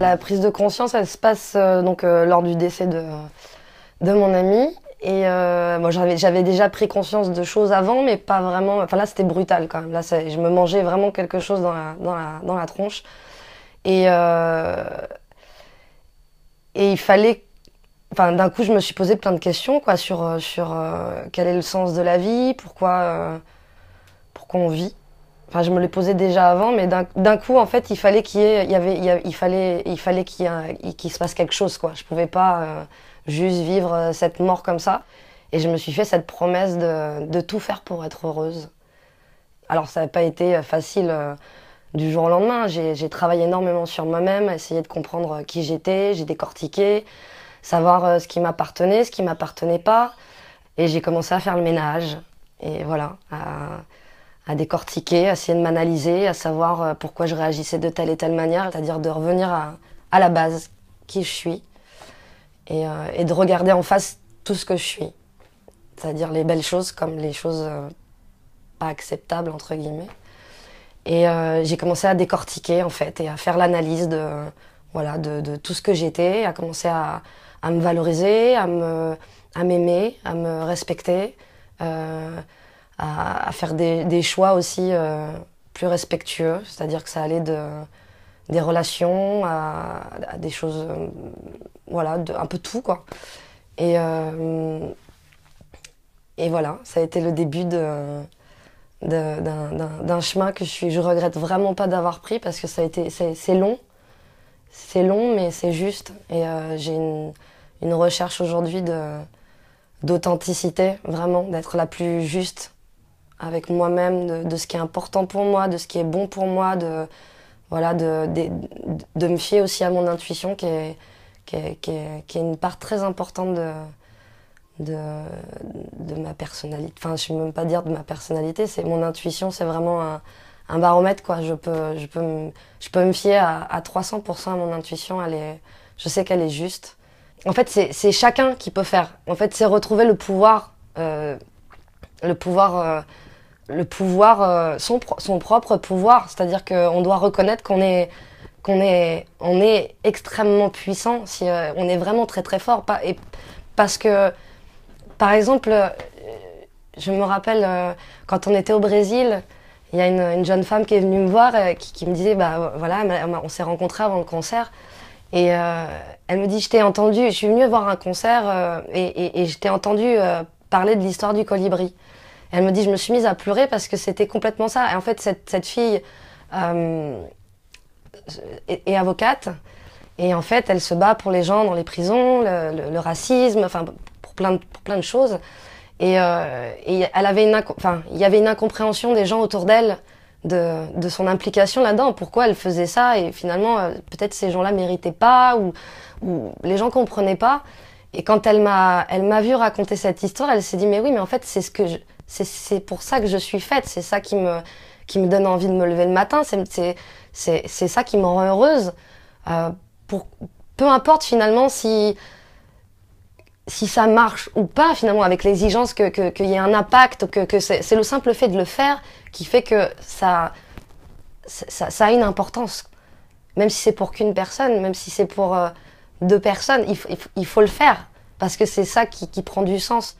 La prise de conscience, elle se passe euh, donc euh, lors du décès de, mon ami. Et euh, j'avais, déjà pris conscience de choses avant, mais pas vraiment. Enfin là, c'était brutal quand même. Là, je me mangeais vraiment quelque chose dans la, dans la, tronche. Et, et il fallait Enfin, d'un coup je me suis posé plein de questions quoi sur sur quel est le sens de la vie pourquoi pourquoi on vit Enfin, je me le posais déjà avant, mais d'un coup, en fait, il fallait qu'il y il avait, il, fallait, il fallait qu'il se passe quelque chose, quoi. Je pouvais pas euh, juste vivre euh, cette mort comme ça. Et je me suis fait cette promesse de, tout faire pour être heureuse. Alors, ça n'a pas été euh, facile du jour au lendemain. J'ai travaillé énormément sur moi-même, essayé de comprendre qui j'étais, j'ai décortiqué, savoir ce qui m'appartenait, ce qui m'appartenait pas. Et j'ai commencé à faire le ménage. Et voilà à décortiquer, à essayer de m'analyser, à savoir euh, pourquoi je réagissais de telle et telle manière, c'est-à-dire de revenir à, à, la base, qui je suis, et, euh, et, de regarder en face tout ce que je suis, c'est-à-dire les belles choses comme les choses euh, pas acceptables, entre guillemets. Et j'ai commencé à décortiquer, en fait, et à faire l'analyse de, voilà, de, de, tout ce que j'étais, à commencer à, à, me valoriser, à m'aimer, à, à, me respecter à, faire des, choix aussi euh, plus respectueux, c'est-à-dire que ça allait de des relations à, des choses, euh, voilà, un peu tout quoi. Euh, et voilà, ça a été le début d'un chemin que je, suis, regrette vraiment pas d'avoir pris parce que ça a été c'est long c'est long mais c'est juste et j'ai une, recherche aujourd'hui d'authenticité vraiment d'être la plus juste avec moi-même, de, ce qui est important pour moi, de ce qui est bon pour moi, de, voilà, de, de, me fier aussi à mon intuition qui est, qui est, qui une part très importante de, de, de ma personnalité. Enfin, je ne même pas dire de ma personnalité, c'est mon intuition, c'est vraiment un, baromètre. Quoi. Je, peux, je, peux me, je peux me fier à, à 300% à mon intuition, elle est, je sais qu'elle est juste. En fait, c'est chacun qui peut faire. En fait, c'est retrouver le pouvoir. Euh, le pouvoir euh, le pouvoir, euh, son, son propre pouvoir. C'est-à-dire qu'on doit reconnaître qu'on est, qu'on est, on est extrêmement puissant, si euh, on est vraiment très très fort. et parce que, par exemple, euh, je me rappelle quand on était au Brésil, il y a une, jeune femme qui est venue me voir qui, qui me disait bah voilà, on s'est rencontrés avant le concert. Et elle me dit, je t'ai entendu, je suis venue voir un concert et, je t'ai entendu parler de l'histoire du colibri elle me dit, je me suis mise à pleurer parce que c'était complètement ça. Et en fait, cette, cette fille euh, est, avocate. Et en fait, elle se bat pour les gens dans les prisons, le, le, racisme, enfin, pour plein de, pour plein de choses. Et, euh, et elle avait une, enfin, il y avait une incompréhension des gens autour d'elle de, de son implication là-dedans. Pourquoi elle faisait ça Et finalement, euh, peut-être ces gens-là méritaient pas ou, ou les gens comprenaient pas. Et quand elle m'a, elle m'a vu raconter cette histoire, elle s'est dit mais oui, mais en fait, c'est ce que je, c'est pour ça que je suis faite, c'est ça qui me, qui me donne envie de me lever le matin, c'est ça qui me rend heureuse. Euh, pour, peu importe finalement si, si ça marche ou pas, finalement, avec l'exigence qu'il que, y ait un impact, que, que c'est le simple fait de le faire qui fait que ça, ça, ça a une importance. Même si c'est pour qu'une personne, même si c'est pour euh, deux personnes, il, il, il, faut le faire. Parce que c'est ça qui, qui prend du sens.